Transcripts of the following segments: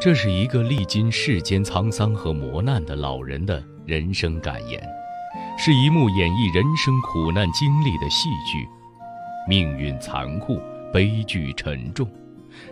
这是一个历经世间沧桑和磨难的老人的人生感言，是一幕演绎人生苦难经历的戏剧。命运残酷，悲剧沉重，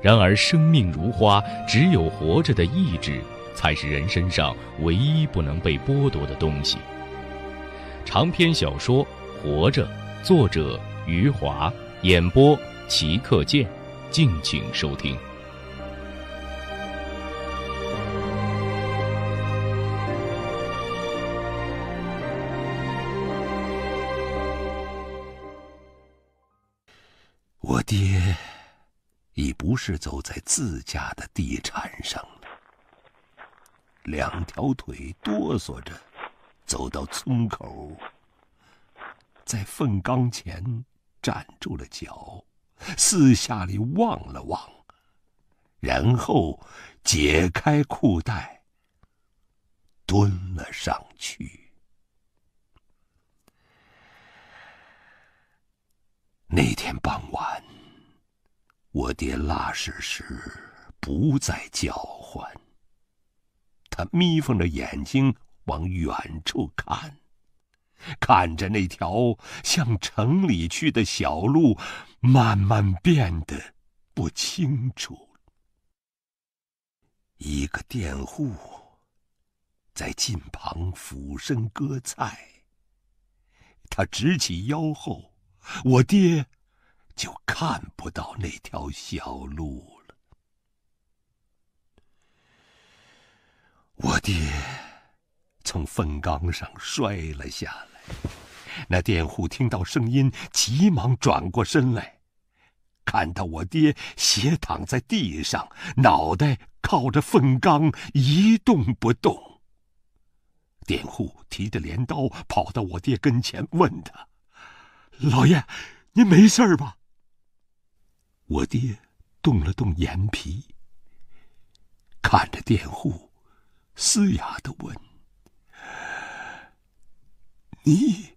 然而生命如花，只有活着的意志，才是人身上唯一不能被剥夺的东西。长篇小说《活着》，作者余华，演播齐克建，敬请收听。我爹已不是走在自家的地产上了，两条腿哆嗦着走到村口，在粪缸前站住了脚，四下里望了望，然后解开裤带，蹲了上去。那天傍晚，我爹拉屎时不再叫唤。他眯缝着眼睛往远处看，看着那条向城里去的小路慢慢变得不清楚。一个佃户在近旁俯身割菜，他直起腰后。我爹就看不到那条小路了。我爹从粪缸上摔了下来，那佃户听到声音，急忙转过身来，看到我爹斜躺在地上，脑袋靠着粪缸，一动不动。佃户提着镰刀跑到我爹跟前，问他。老爷，您没事吧？我爹动了动眼皮，看着佃户，嘶哑的问：“你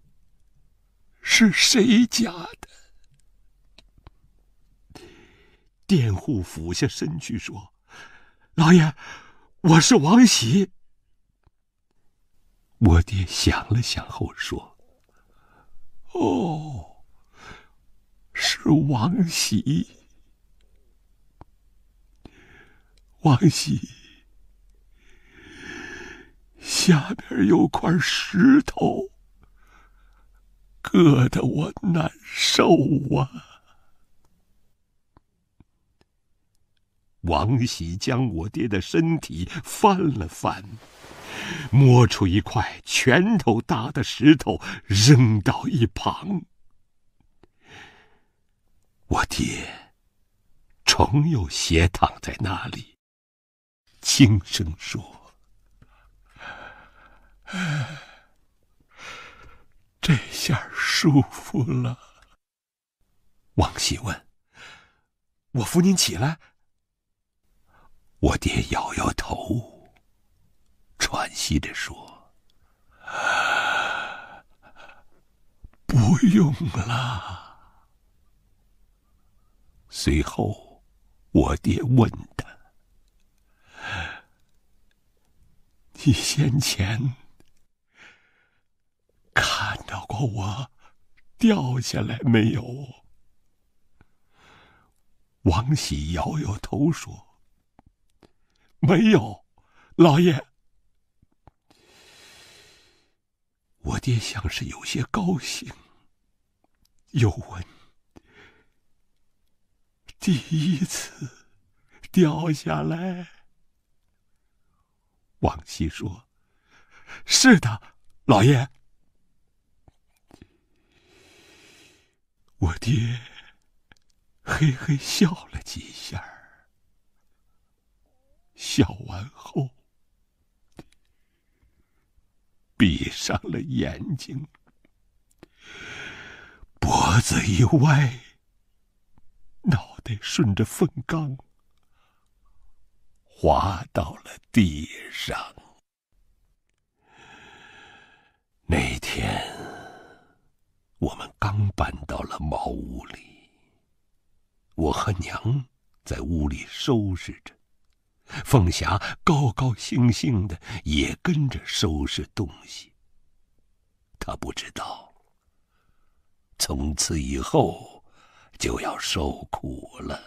是谁家的？”佃户俯下身去说：“老爷，我是王喜。”我爹想了想后说。哦，是王喜。王喜下边有块石头，硌得我难受啊。王喜将我爹的身体翻了翻。摸出一块拳头大的石头，扔到一旁。我爹重又斜躺在那里，轻声说：“这下舒服了。”王喜问：“我扶您起来？”我爹摇摇头。喘息着说：“不用了。”随后，我爹问他：“你先前看到过我掉下来没有？”王喜摇摇头说：“没有，老爷。”我爹像是有些高兴，又问：“第一次掉下来？”王昔说：“是的，老爷。”我爹嘿嘿笑了几下笑完后。闭上了眼睛，脖子一歪，脑袋顺着粪缸滑到了地上。那天，我们刚搬到了茅屋里，我和娘在屋里收拾着。凤霞高高兴兴的也跟着收拾东西。她不知道，从此以后就要受苦了。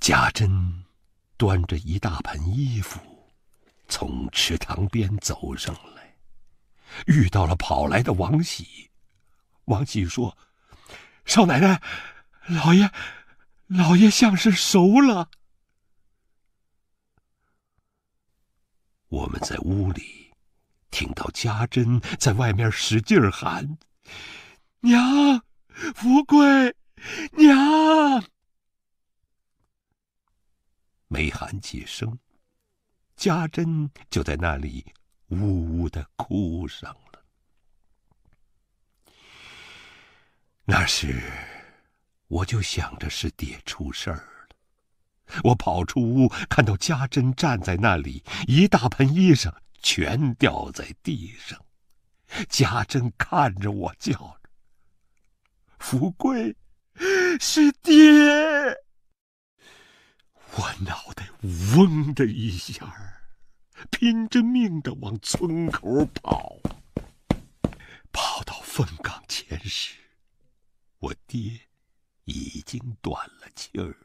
贾珍端着一大盆衣服，从池塘边走上来，遇到了跑来的王喜。王喜说：“少奶奶，老爷。”老爷像是熟了。我们在屋里听到家珍在外面使劲喊：“娘，福贵，娘。”没喊几声，家珍就在那里呜呜的哭上了。那是。我就想着是爹出事儿了，我跑出屋，看到家珍站在那里，一大盆衣裳全掉在地上。家珍看着我，叫着：“福贵，是爹！”我脑袋嗡的一下儿，拼着命的往村口跑。跑到凤岗前时，我爹。已经断了气儿，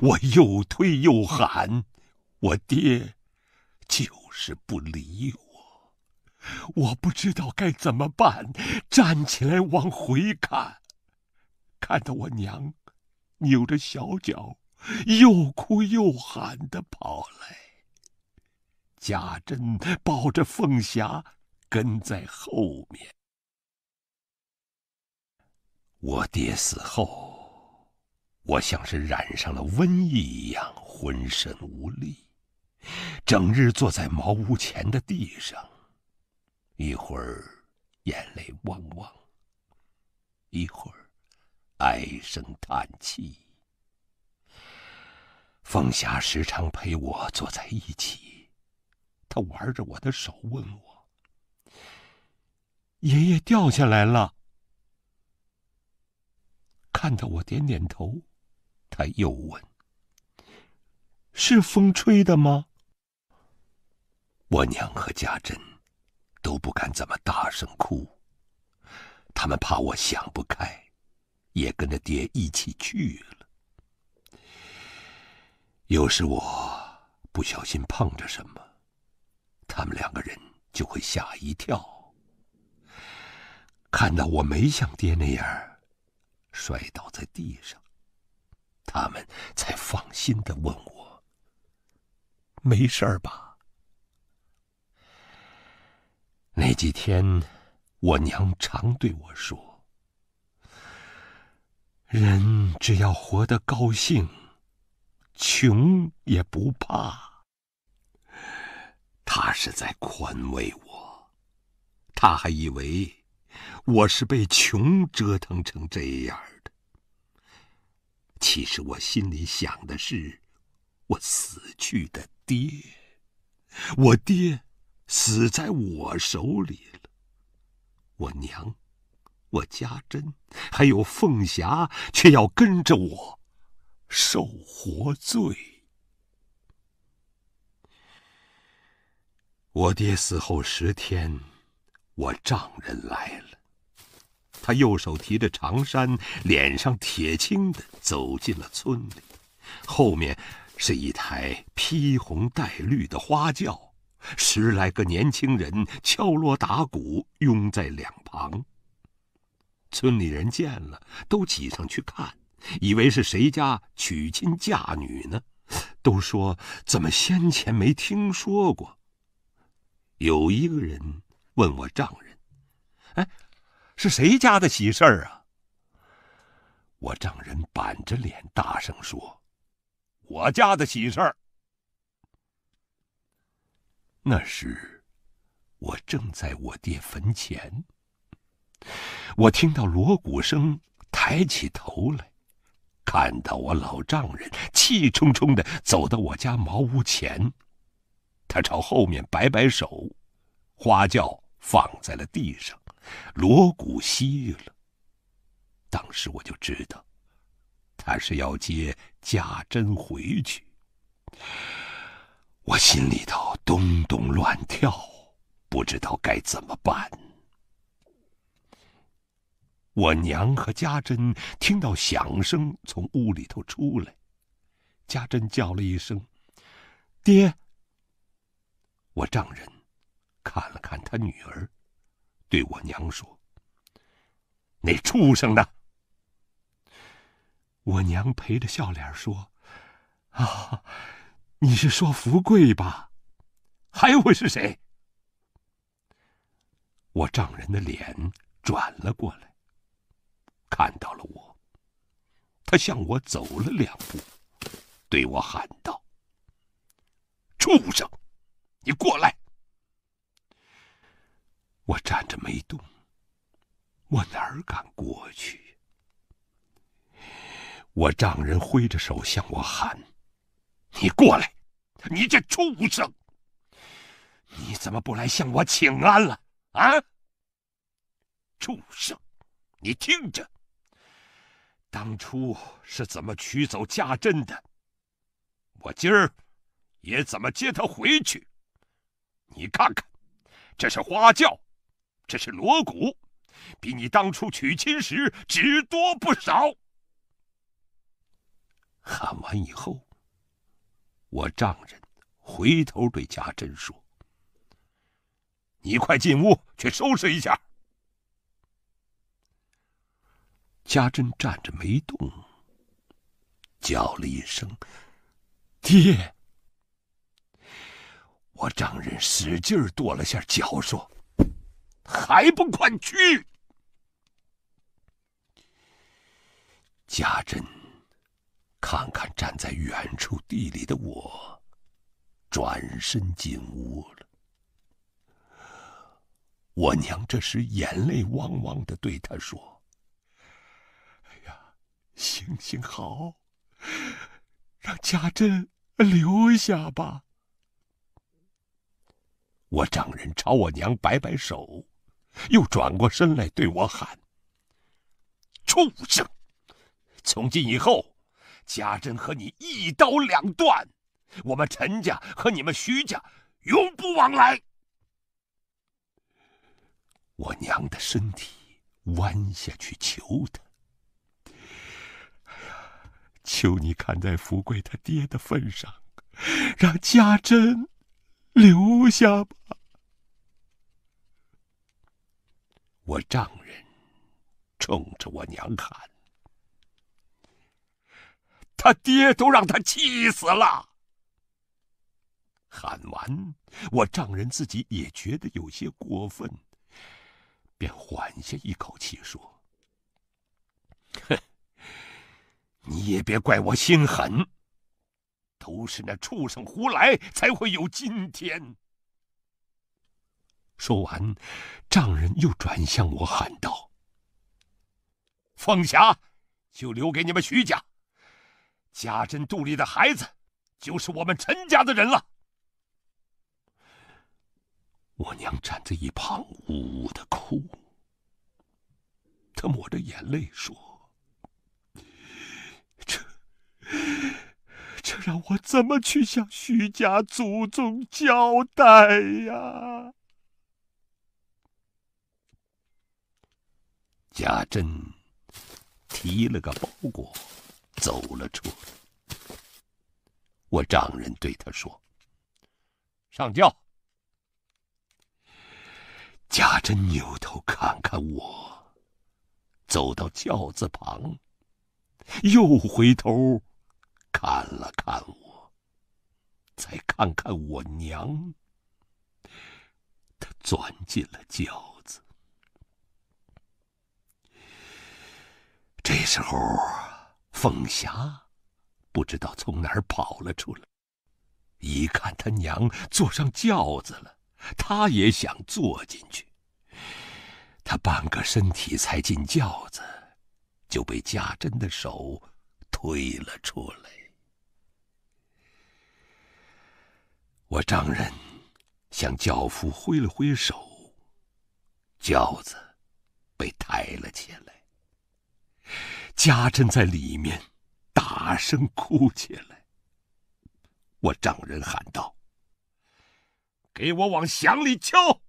我又推又喊，我爹就是不理我，我不知道该怎么办。站起来往回看，看到我娘扭着小脚，又哭又喊的跑来，贾珍抱着凤霞跟在后面。我爹死后，我像是染上了瘟疫一样，浑身无力，整日坐在茅屋前的地上，一会儿眼泪汪汪，一会儿唉声叹气。凤霞时常陪我坐在一起，她玩着我的手，问我：“爷爷掉下来了。”看到我点点头，他又问：“是风吹的吗？”我娘和家珍都不敢怎么大声哭，他们怕我想不开，也跟着爹一起去了。有时我不小心碰着什么，他们两个人就会吓一跳。看到我没像爹那样。摔倒在地上，他们才放心的问我：“没事儿吧？”那几天，我娘常对我说：“人只要活得高兴，穷也不怕。”他是在宽慰我，他还以为。我是被穷折腾成这样的。其实我心里想的是，我死去的爹，我爹死在我手里了。我娘，我家珍，还有凤霞，却要跟着我受活罪。我爹死后十天。我丈人来了，他右手提着长衫，脸上铁青的走进了村里，后面是一台披红戴绿的花轿，十来个年轻人敲锣打鼓，拥在两旁。村里人见了，都挤上去看，以为是谁家娶亲嫁女呢，都说怎么先前没听说过。有一个人。问我丈人：“哎，是谁家的喜事儿啊？”我丈人板着脸，大声说：“我家的喜事儿。”那时，我正在我爹坟前。我听到锣鼓声，抬起头来，看到我老丈人气冲冲的走到我家茅屋前，他朝后面摆摆手，花轿。放在了地上，锣鼓熄了。当时我就知道，他是要接家珍回去。我心里头咚咚乱跳，不知道该怎么办。我娘和家珍听到响声从屋里头出来，家珍叫了一声：“爹。”我丈人。看了看他女儿，对我娘说：“那畜生呢？”我娘陪着笑脸说：“啊，你是说福贵吧？还会是谁？”我丈人的脸转了过来，看到了我，他向我走了两步，对我喊道：“畜生，你过来！”我站着没动，我哪儿敢过去？我丈人挥着手向我喊：“你过来！你这畜生！你怎么不来向我请安了？啊！畜生！你听着，当初是怎么取走家珍的？我今儿也怎么接她回去？你看看，这是花轿。”这是锣鼓，比你当初娶亲时值多不少。喊完以后，我丈人回头对家珍说：“你快进屋去收拾一下。”家珍站着没动，叫了一声：“爹！”我丈人使劲跺了下脚，说。还不快去！贾珍，看看站在远处地里的我，转身进屋了。我娘这时眼泪汪汪的对他说：“哎呀，行行好，让贾珍留下吧。”我丈人朝我娘摆摆手。又转过身来对我喊：“畜生！从今以后，家珍和你一刀两断，我们陈家和你们徐家永不往来。”我娘的身体弯下去求他：“求你看在福贵他爹的份上，让家珍留下吧。”我丈人冲着我娘喊：“他爹都让他气死了。”喊完，我丈人自己也觉得有些过分，便缓下一口气说：“哼，你也别怪我心狠，都是那畜生胡来，才会有今天。”说完，丈人又转向我喊道：“凤霞，就留给你们徐家。家珍肚里的孩子，就是我们陈家的人了。”我娘站在一旁呜呜的哭，她抹着眼泪说：“这，这让我怎么去向徐家祖宗交代呀？”贾珍提了个包裹走了出来。我丈人对他说：“上轿。”贾珍扭头看看我，走到轿子旁，又回头看了看我，再看看我娘，他钻进了轿。这时候，凤霞不知道从哪儿跑了出来，一看他娘坐上轿子了，他也想坐进去。他半个身体才进轿子，就被家珍的手推了出来。我丈人向轿夫挥了挥手，轿子被抬了起来。家珍在里面大声哭起来。我丈人喊道：“给我往响里敲！”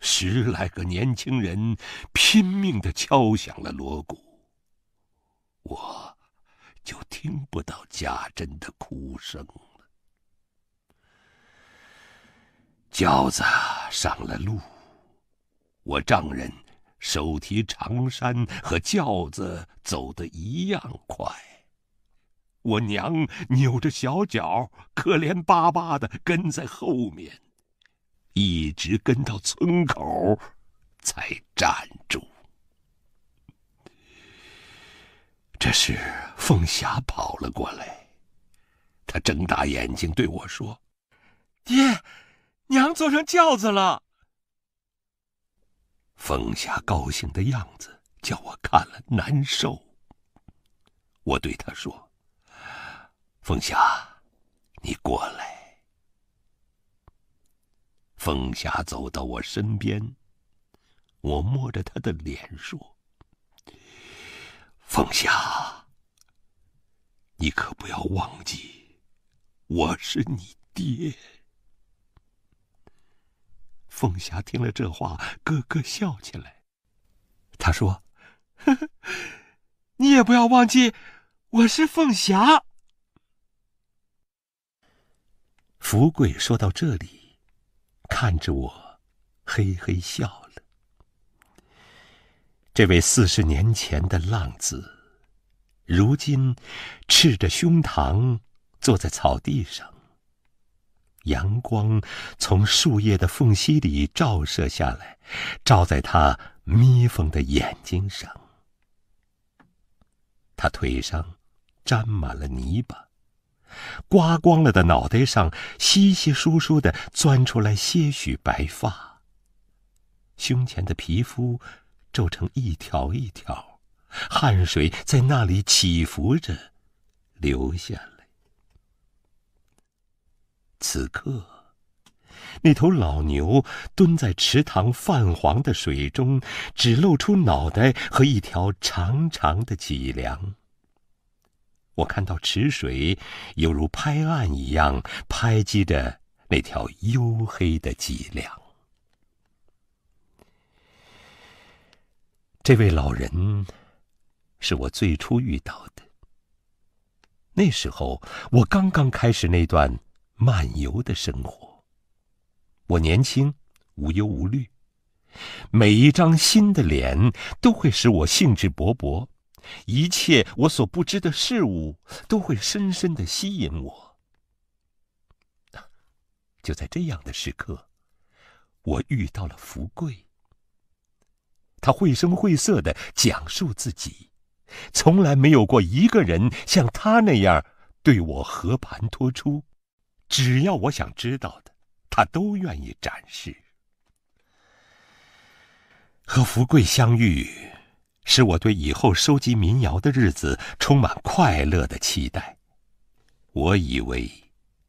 十来个年轻人拼命的敲响了锣鼓，我就听不到家珍的哭声了。轿子上了路，我丈人。手提长衫和轿子走得一样快，我娘扭着小脚，可怜巴巴的跟在后面，一直跟到村口，才站住。这时，凤霞跑了过来，她睁大眼睛对我说：“爹，娘坐上轿子了。”凤霞高兴的样子叫我看了难受。我对他说：“凤霞，你过来。”凤霞走到我身边，我摸着她的脸说：“凤霞，你可不要忘记，我是你爹。”凤霞听了这话，咯咯笑起来。她说：“呵呵，你也不要忘记，我是凤霞。”福贵说到这里，看着我，嘿嘿笑了。这位四十年前的浪子，如今赤着胸膛坐在草地上。阳光从树叶的缝隙里照射下来，照在他眯缝的眼睛上。他腿上沾满了泥巴，刮光了的脑袋上稀稀疏疏的钻出来些许白发，胸前的皮肤皱成一条一条，汗水在那里起伏着，流下来。此刻，那头老牛蹲在池塘泛黄的水中，只露出脑袋和一条长长的脊梁。我看到池水犹如拍岸一样拍击着那条黝黑的脊梁。这位老人，是我最初遇到的。那时候，我刚刚开始那段。漫游的生活，我年轻，无忧无虑，每一张新的脸都会使我兴致勃勃，一切我所不知的事物都会深深的吸引我。就在这样的时刻，我遇到了福贵。他绘声绘色的讲述自己，从来没有过一个人像他那样对我和盘托出。只要我想知道的，他都愿意展示。和福贵相遇，使我对以后收集民谣的日子充满快乐的期待。我以为，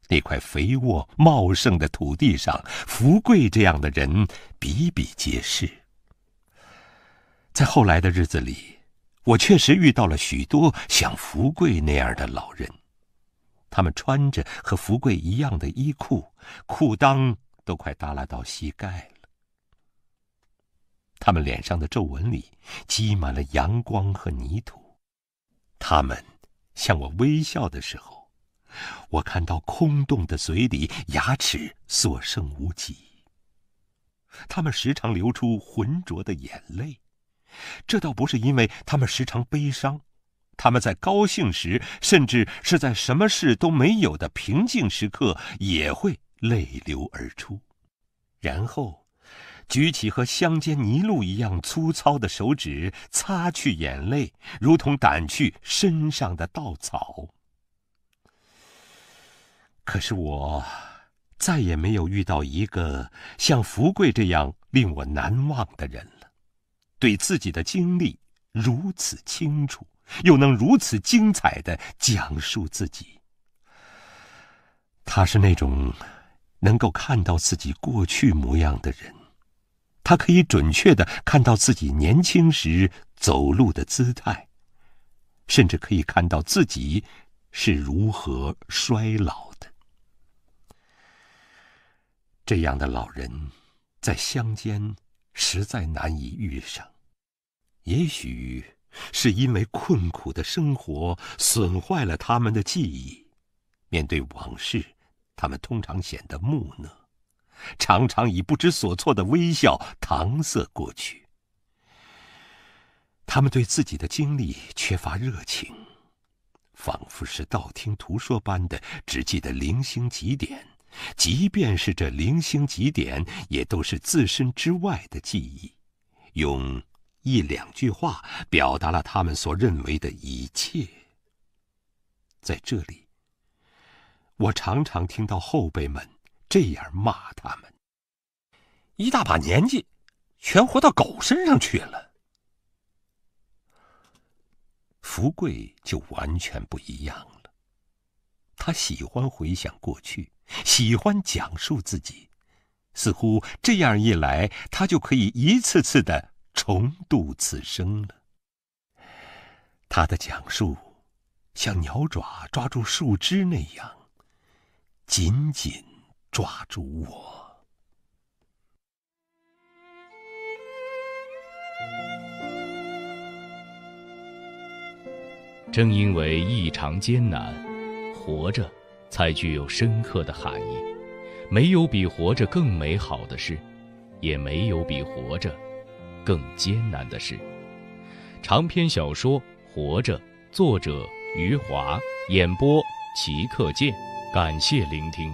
那块肥沃茂盛的土地上，福贵这样的人比比皆是。在后来的日子里，我确实遇到了许多像福贵那样的老人。他们穿着和福贵一样的衣裤，裤裆都快耷拉到膝盖了。他们脸上的皱纹里积满了阳光和泥土。他们向我微笑的时候，我看到空洞的嘴里牙齿所剩无几。他们时常流出浑浊的眼泪，这倒不是因为他们时常悲伤。他们在高兴时，甚至是在什么事都没有的平静时刻，也会泪流而出，然后举起和乡间泥路一样粗糙的手指，擦去眼泪，如同掸去身上的稻草。可是我再也没有遇到一个像福贵这样令我难忘的人了，对自己的经历如此清楚。又能如此精彩的讲述自己，他是那种能够看到自己过去模样的人，他可以准确的看到自己年轻时走路的姿态，甚至可以看到自己是如何衰老的。这样的老人，在乡间实在难以遇上，也许。是因为困苦的生活损坏了他们的记忆，面对往事，他们通常显得木讷，常常以不知所措的微笑搪塞过去。他们对自己的经历缺乏热情，仿佛是道听途说般的，只记得零星几点，即便是这零星几点，也都是自身之外的记忆，用。一两句话表达了他们所认为的一切。在这里，我常常听到后辈们这样骂他们：“一大把年纪，全活到狗身上去了。”福贵就完全不一样了，他喜欢回想过去，喜欢讲述自己，似乎这样一来，他就可以一次次的。重渡此生了，他的讲述，像鸟爪抓住树枝那样，紧紧抓住我。正因为异常艰难，活着才具有深刻的含义。没有比活着更美好的事，也没有比活着。更艰难的是，长篇小说《活着》，作者余华，演播齐克建，感谢聆听。